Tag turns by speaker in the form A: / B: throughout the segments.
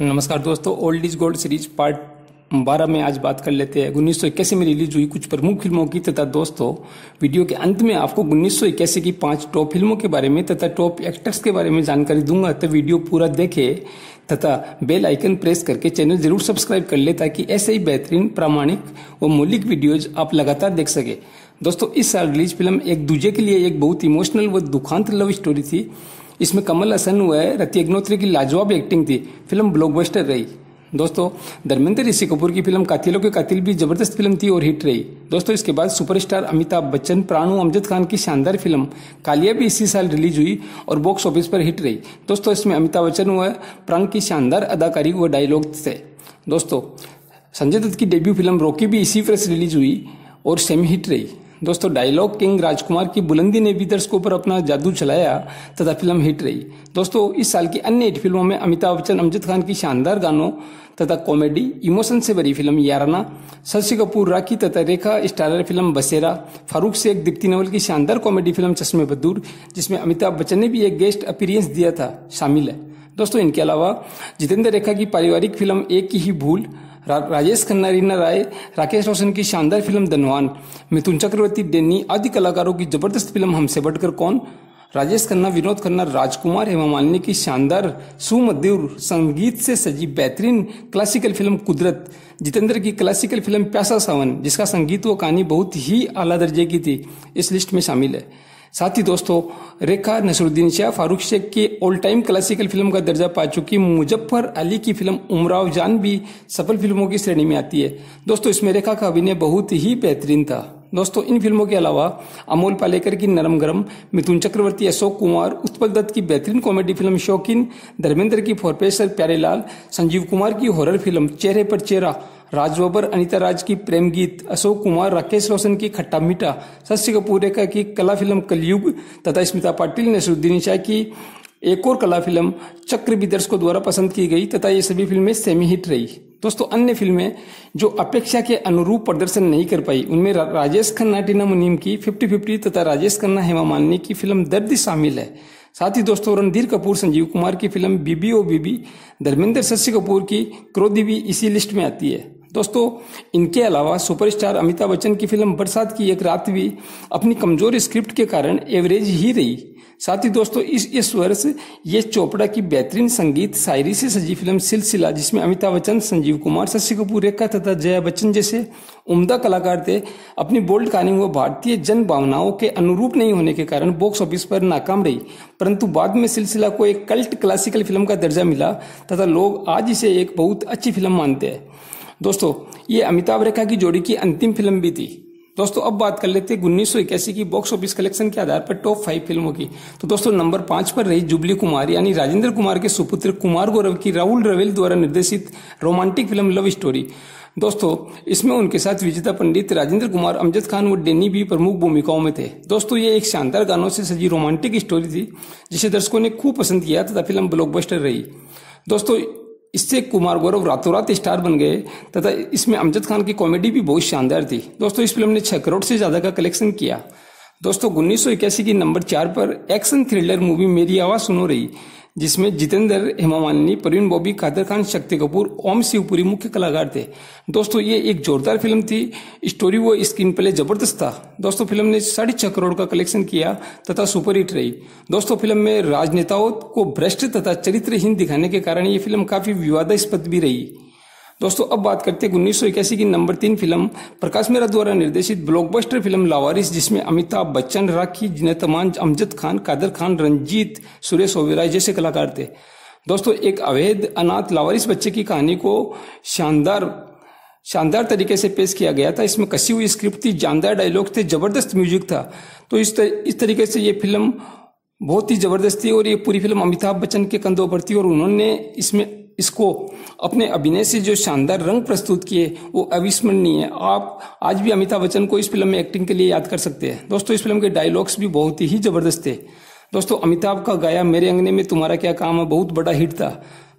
A: नमस्कार दोस्तों old is gold series part बारह में आज बात कर लेते हैं उन्नीस सौ इक्यासी में रिलीज हुई कुछ प्रमुख फिल्मों की तथा दोस्तों वीडियो के अंत में आपको उन्नीस सौ की पांच टॉप फिल्मों के बारे में तथा टॉप एक्टर्स के बारे में जानकारी दूंगा तो वीडियो पूरा देखे तथा बेल आइकन प्रेस करके चैनल जरूर सब्सक्राइब कर ले ताकि ऐसे ही बेहतरीन प्रामाणिक व मौलिक वीडियोज आप लगातार देख सके दोस्तों इस साल रिलीज फिल्म एक दूजे के लिए एक बहुत इमोशनल व दुखांत लव स्टोरी थी इसमें कमल हसन हुआ है रति अग्नोत्री की लाजवाब एक्टिंग थी फिल्म ब्लॉकबस्टर रही दोस्तों धर्मेंद्र ऋषि कपूर की फिल्म कातिलों के कातिल भी जबरदस्त फिल्म थी और हिट रही दोस्तों इसके बाद सुपरस्टार अमिताभ बच्चन प्राणु अमजद खान की शानदार फिल्म कालिया भी इसी साल रिलीज हुई और बॉक्स ऑफिस पर हिट रही दोस्तों इसमें अमिताभ बच्चन हुआ प्राण की शानदार अदाकारी व डायलॉग थे दोस्तों संजय दत्त की डेब्यू फिल्म रॉकी भी इसी वर्ष रिलीज हुई और सेमी हिट रही दोस्तों डायलॉग किंग राजकुमार की बुलंदी ने भी दर्शकों पर अपना जादू चलाया तथा फिल्म हिट रही दोस्तों इस साल की अन्य हिट फिल्मों में अमिताभ बच्चन अमजद खान की शानदार गानों तथा कॉमेडी इमोशन से भरी फिल्म याराना शशि कपूर राखी तथा रेखा स्टारर फिल्म बसेरा फारूक शेख दीप्ति नवल की शानदार कॉमेडी फिल्म चश्मे बदूर जिसमें अमिताभ बच्चन ने भी एक गेस्ट अपीरियंस दिया था शामिल है दोस्तों इनके अलावा जितेंद्र रेखा की पारिवारिक फिल्म एक की ही भूल राजेश खन्ना रीना राय राकेश रोशन की शानदार फिल्म धनवान मिथुन चक्रवर्ती डेनी आदि कलाकारों की जबरदस्त फिल्म हमसे बढ़कर कौन राजेश खन्ना विनोद खन्ना राजकुमार हेमा मालिनी की शानदार सुमधुर संगीत से सजी बेहतरीन क्लासिकल फिल्म कुदरत जितेंद्र की क्लासिकल फिल्म प्यासा सावन जिसका संगीत व कहानी बहुत ही आला दर्जे की थी इस लिस्ट में शामिल है साथ ही दोस्तों रेखा नसरुद्दीन शाह फारूक शेख की ऑल टाइम क्लासिकल फिल्म का दर्जा पा चुकी मुजफ्फर अली की फिल्म उमराव जान भी सफल फिल्मों की श्रेणी में आती है दोस्तों इसमें रेखा का अभिनय बहुत ही बेहतरीन था दोस्तों इन फिल्मों के अलावा अमोल पालेकर की नरम गरम मिथुन चक्रवर्ती अशोक कुमार उत्पल दत्त की बेहतरीन कॉमेडी फिल्म शौकीन धर्मेंद्र की फॉरपेसर प्यारेलाल संजीव कुमार की हॉरर फिल्म चेहरे पर चेहरा राज बब्बर अनिता राज की प्रेम गीत अशोक कुमार राकेश रोशन की खट्टा मीठा शशि कपूर रेखा की कला फिल्म कलयुग तथा स्मिता पाटिल नसरुद्दीन शाह की एक और कला फिल्म चक्र भी दर्शकों द्वारा पसंद की गई तथा ये सभी फिल्में सेमी हिट रही दोस्तों अन्य फिल्में जो अपेक्षा के अनुरूप प्रदर्शन नहीं कर पाई उनमें राजेश खन्ना टीना मुनीम की फिफ्टी फिफ्टी तथा राजेश खन्ना हेमा मालिनी की फिल्म दर्द शामिल है साथ ही दोस्तों रणधीर कपूर संजीव कुमार की फिल्म बीबी ओ बीबी धर्मेंद्र शशि कपूर की क्रोधी भी इसी लिस्ट में आती है दोस्तों इनके अलावा सुपरस्टार अमिताभ बच्चन की फिल्म बरसात की एक रात भी अपनी कमजोर स्क्रिप्ट के कारण एवरेज ही रही साथ ही दोस्तों इस इस वर्ष ये चोपड़ा की बेहतरीन संगीत शायरी से सजी फिल्म सिलसिला जिसमें अमिताभ बच्चन संजीव कुमार शशि कपूर रेखा तथा जया बच्चन जैसे उम्दा कलाकार थे अपनी बोल्ड कहानी व भारतीय जन भावनाओं के अनुरूप नहीं होने के कारण बॉक्स ऑफिस पर नाकाम रही परंतु बाद में सिलसिला को एक कल्ट क्लासिकल फिल्म का दर्जा मिला तथा लोग आज इसे एक बहुत अच्छी फिल्म मानते हैं दोस्तों ये अमिताभ रेखा की जोड़ी की अंतिम फिल्म भी थी दोस्तों अब बात कर लेते हैं उन्नीस की बॉक्स ऑफिस कलेक्शन के आधार पर टॉप फाइव फिल्मों की तो दोस्तों नंबर पांच पर रही जुबली कुमार यानी राजेंद्र कुमार के सुपुत्र कुमार गौरव की राहुल रवेल द्वारा निर्देशित रोमांटिक फिल्म लव स्टोरी दोस्तों इसमें उनके साथ विजेता पंडित राजेंद्र कुमार अमजद खान व डेनी भी प्रमुख भूमिकाओं में थे दोस्तों ये एक शानदार गानों से सजी रोमांटिक स्टोरी थी जिसे दर्शकों ने खूब पसंद किया तथा फिल्म ब्लॉकबस्टर रही दोस्तों इससे कुमार गौरव रातों रात स्टार बन गए तथा इसमें अमजद खान की कॉमेडी भी बहुत शानदार थी दोस्तों इस फिल्म ने छह करोड़ से ज्यादा का कलेक्शन किया दोस्तों उन्नीस की नंबर चार पर एक्शन थ्रिलर मूवी मेरी आवाज सुनो रही जिसमें जितेंद्र हेमा मालिनी परवीन बॉबी कादर खान शक्ति कपूर ओम शिवपुरी मुख्य कलाकार थे दोस्तों ये एक जोरदार फिल्म थी स्टोरी वो स्क्रीन प्ले जबरदस्त था दोस्तों फिल्म ने साढ़े छह करोड़ का कलेक्शन किया तथा सुपरहिट रही दोस्तों फिल्म में राजनेताओं को भ्रष्ट तथा चरित्रहीन दिखाने के कारण ये फिल्म काफी विवादास्पद भी रही दोस्तों अब बात करते हैं उन्नीस की नंबर तीन फिल्म प्रकाश मेरा द्वारा निर्देशित ब्लॉकबस्टर फिल्म लावारिस जिसमें अमिताभ बच्चन राखी जिनतमान अमजद खान कादर खान रंजीत सुरेश ओवेराय जैसे कलाकार थे दोस्तों एक अवैध अनाथ लावारिस बच्चे की कहानी को शानदार शानदार तरीके से पेश किया गया था इसमें कसी हुई स्क्रिप्ट थी जानदार डायलॉग थे जबरदस्त म्यूजिक था तो इस तर, इस तरीके से ये फिल्म बहुत ही जबरदस्त थी और ये पूरी फिल्म अमिताभ बच्चन के कंधों पर थी और उन्होंने इसमें इसको अपने अभिनय से जो शानदार रंग प्रस्तुत किए वो अविस्मरणीय है आप आज भी अमिताभ बच्चन को इस फिल्म में एक्टिंग के लिए याद कर सकते हैं दोस्तों इस फिल्म के डायलॉग्स भी बहुत ही जबरदस्त थे दोस्तों अमिताभ का गाया मेरे अंगने में तुम्हारा क्या काम है बहुत बड़ा हिट था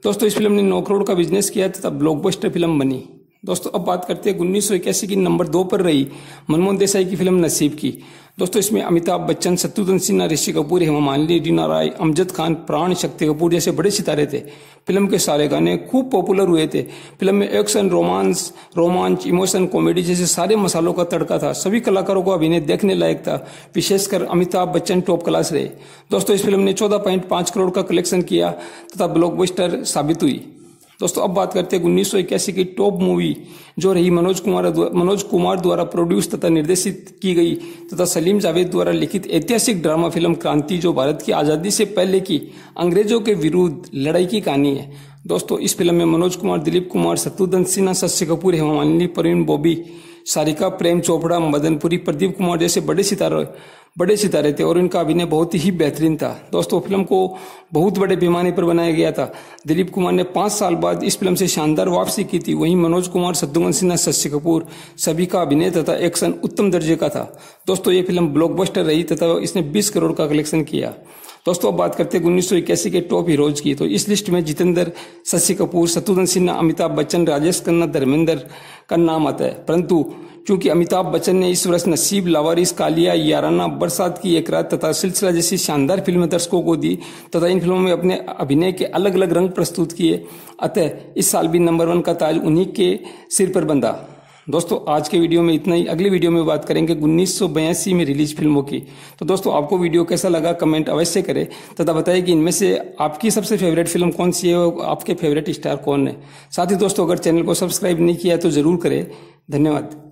A: दोस्तों इस फिल्म ने नौ करोड़ का बिजनेस किया तथा ब्लॉकबस्टर फिल्म बनी दोस्तों अब बात करते हैं उन्नीस सौ इक्यासी की नंबर दो पर रही मनमोहन देसाई की फिल्म नसीब की दोस्तों इसमें अमिताभ बच्चन शत्रुघ्न सिन्हा ऋषि कपूर हेमा मालिनी रीना राय अमजद खान प्राण शक्ति कपूर जैसे बड़े सितारे थे फिल्म के सारे गाने खूब पॉपुलर हुए थे फिल्म में एक्शन रोमांस रोमांच इमोशन कॉमेडी जैसे सारे मसालों का तड़का था सभी कलाकारों को अभिनय देखने लायक था विशेषकर अमिताभ बच्चन टॉप क्लास रहे दोस्तों इस फिल्म ने चौदह पॉइंट करोड़ का कलेक्शन किया तथा ब्लॉकबस्टर साबित हुई दोस्तों अब बात करते हैं उन्नीस की टॉप मूवी जो रही मनोज कुमार मनोज कुमार द्वारा प्रोड्यूस तथा निर्देशित की गई तथा सलीम जावेद द्वारा लिखित ऐतिहासिक ड्रामा फिल्म क्रांति जो भारत की आज़ादी से पहले की अंग्रेजों के विरुद्ध लड़ाई की कहानी है दोस्तों इस फिल्म में मनोज कुमार दिलीप कुमार शत्रुधन सिन्हा शशि कपूर हेमा मालिनी परवीन बॉबी सारिका प्रेम चोपड़ा मदनपुरी प्रदीप कुमार जैसे बड़े सितारों बड़े सितारे थे और इनका अभिनय बहुत ही बेहतरीन था दोस्तों फिल्म को बहुत बड़े पैमाने पर बनाया गया था दिलीप कुमार ने पांच साल बाद इस फिल्म से शानदार वापसी की थी वहीं मनोज कुमार शत्रुघ्न सिन्हा शशि कपूर सभी का अभिनय तथा एक्शन उत्तम दर्जे का था दोस्तों ये फिल्म ब्लॉकबस्टर रही तथा इसने बीस करोड़ का कलेक्शन किया दोस्तों अब बात करते हैं उन्नीस के टॉप हीरोज की तो इस लिस्ट में जितेंद्र शशि कपूर शत्रुघ्न सिन्हा अमिताभ बच्चन राजेश खन्ना धर्मेंद्र का नाम आता है परंतु क्योंकि अमिताभ बच्चन ने इस वर्ष नसीब लावारिस कालिया याराना बरसात की एक रात तथा सिलसिला जैसी शानदार फिल्में दर्शकों को दी तथा इन फिल्मों में अपने अभिनय के अलग अलग रंग प्रस्तुत किए अतः इस साल भी नंबर वन का ताज उन्हीं के सिर पर बंधा दोस्तों आज के वीडियो में इतना ही अगले वीडियो में बात करेंगे उन्नीस में रिलीज फिल्मों की तो दोस्तों आपको वीडियो कैसा लगा कमेंट अवश्य करें तथा बताएं कि इनमें से आपकी सबसे फेवरेट फिल्म कौन सी है और आपके फेवरेट स्टार कौन है साथ ही दोस्तों अगर चैनल को सब्सक्राइब नहीं किया तो जरूर करें धन्यवाद